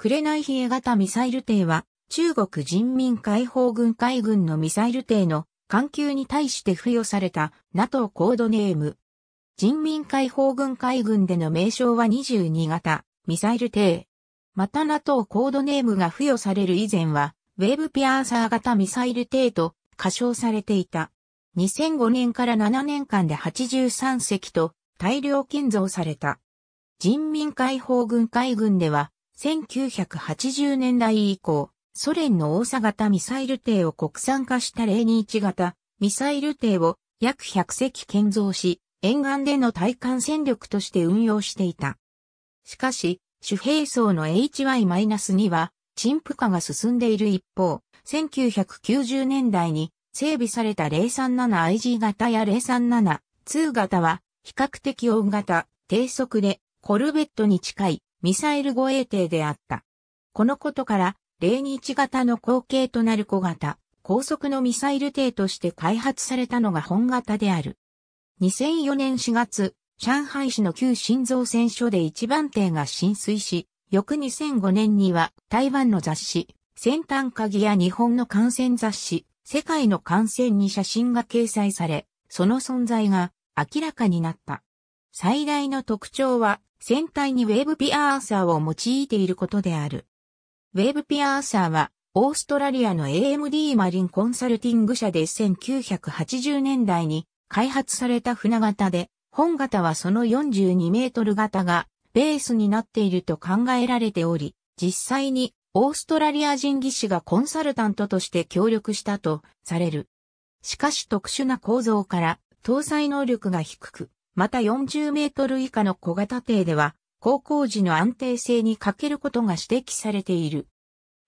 クレナイヒエ型ミサイル艇は、中国人民解放軍海軍のミサイル艇の艦級に対して付与された NATO コードネーム。人民解放軍海軍での名称は22型ミサイル艇。また NATO コードネームが付与される以前は、ウェーブピアーサー型ミサイル艇と仮称されていた。2005年から7年間で83隻と大量建造された。人民解放軍海軍では1980年代以降、ソ連の大佐型ミサイル艇を国産化した021型ミサイル艇を約100隻建造し、沿岸での対艦戦力として運用していた。しかし、主兵層の HY-2 は、陳腐化が進んでいる一方、1990年代に整備された 037IG 型や037-2型は、比較的大型、低速で、コルベットに近いミサイル護衛艇であった。このことから、例日型の後継となる小型、高速のミサイル艇として開発されたのが本型である。2004年4月、上海市の旧新造船所で一番艇が浸水し、翌2005年には台湾の雑誌、先端鍵や日本の感染雑誌、世界の感染に写真が掲載され、その存在が明らかになった。最大の特徴は船体にウェーブピアーサーを用いていることである。ウェーブピアーサーは、オーストラリアの AMD マリンコンサルティング社で1980年代に開発された船型で、本型はその42メートル型がベースになっていると考えられており、実際にオーストラリア人技師がコンサルタントとして協力したとされる。しかし特殊な構造から搭載能力が低く、また40メートル以下の小型艇では、航行時の安定性に欠けることが指摘されている。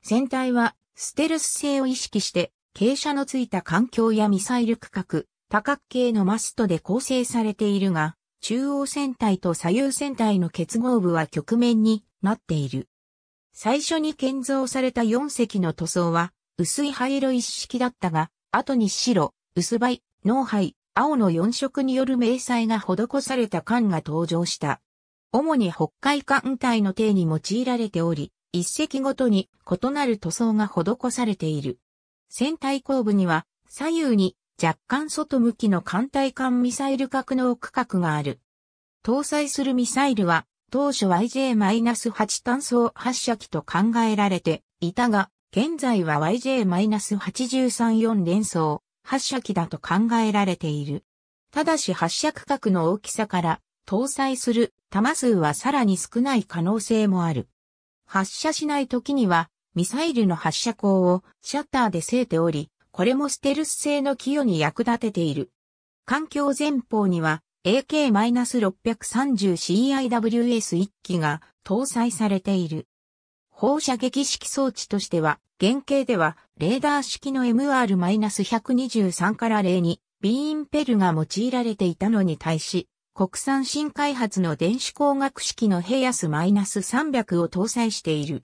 船体は、ステルス性を意識して、傾斜のついた環境やミサイル区画、多角形のマストで構成されているが、中央船体と左右船体の結合部は局面になっている。最初に建造された4隻の塗装は、薄い灰色一式だったが、後に白、薄灰、脳灰、青の四色による明細が施された缶が登場した。主に北海艦隊の艇に用いられており、一隻ごとに異なる塗装が施されている。船体後部には左右に若干外向きの艦隊艦ミサイル格納区画がある。搭載するミサイルは当初 YJ-8 炭装発射機と考えられていたが、現在は YJ-834 連装発射機だと考えられている。ただし発射区画の大きさから搭載する弾数はさらに少ない可能性もある。発射しない時にはミサイルの発射口をシャッターで据えており、これもステルス性の寄与に役立てている。環境前方には AK-630CIWS1 機が搭載されている。放射撃式装置としては、原型では、レーダー式の MR-123 から例に、ビーンペルが用いられていたのに対し、国産新開発の電子工学式のヘイアス -300 を搭載している。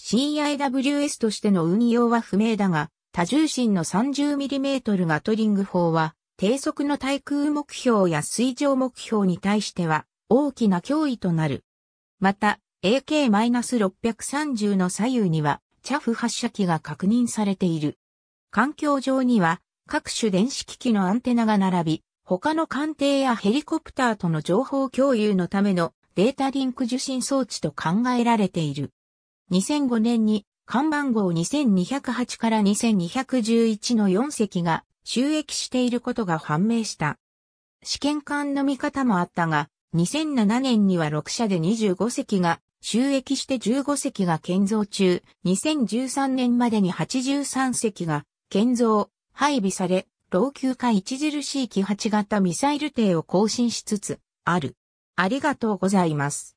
CIWS としての運用は不明だが、多重心の 30mm ガトリング砲は、低速の対空目標や水上目標に対しては、大きな脅威となる。また、AK-630 の左右には、チャフ発射機が確認されている。環境上には、各種電子機器のアンテナが並び、他の艦艇やヘリコプターとの情報共有のためのデータリンク受信装置と考えられている。2005年に看板号2208から2211の4隻が収益していることが判明した。試験艦の見方もあったが、2007年には6社で25隻が収益して15隻が建造中、2013年までに83隻が建造、配備され、老朽化著しい気8型ミサイル艇を更新しつつある。ありがとうございます。